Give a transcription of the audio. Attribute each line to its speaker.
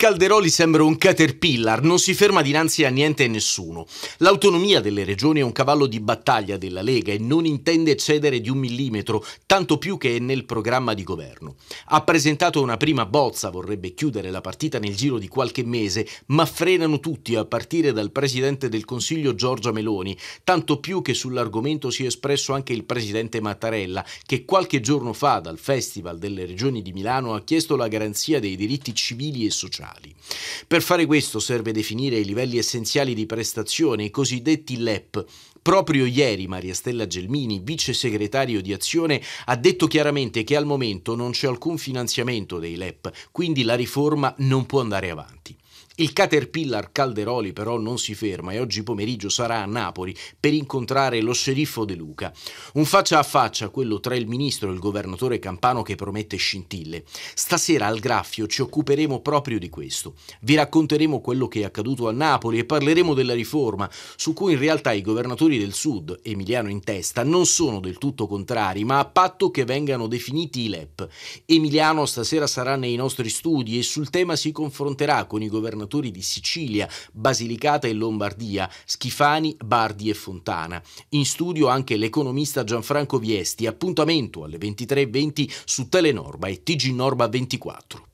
Speaker 1: Calderoli sembra un caterpillar, non si ferma dinanzi a niente e nessuno. L'autonomia delle regioni è un cavallo di battaglia della Lega e non intende cedere di un millimetro, tanto più che è nel programma di governo. Ha presentato una prima bozza, vorrebbe chiudere la partita nel giro di qualche mese, ma frenano tutti, a partire dal Presidente del Consiglio Giorgia Meloni, tanto più che sull'argomento si è espresso anche il Presidente Mattarella, che qualche giorno fa dal Festival delle Regioni di Milano ha chiesto la garanzia dei diritti civili e sociali generali. Per fare questo serve definire i livelli essenziali di prestazione, i cosiddetti LEP. Proprio ieri Maria Stella Gelmini, vice segretario di Azione, ha detto chiaramente che al momento non c'è alcun finanziamento dei LEP, quindi la riforma non può andare avanti. Il caterpillar Calderoli però non si ferma e oggi pomeriggio sarà a Napoli per incontrare lo sceriffo De Luca. Un faccia a faccia quello tra il ministro e il governatore Campano che promette scintille. Stasera al Graffio ci occuperemo proprio di questo. Vi racconteremo quello che è accaduto a Napoli e parleremo della riforma, su cui in realtà i governatori del Sud, Emiliano in testa, non sono del tutto contrari, ma a patto che vengano definiti i LEP. Emiliano stasera sarà nei nostri studi e sul tema si confronterà con i governatori autori di Sicilia, Basilicata e Lombardia, Schifani, Bardi e Fontana. In studio anche l'economista Gianfranco Viesti, appuntamento alle 23.20 su Telenorba e TG Norba 24.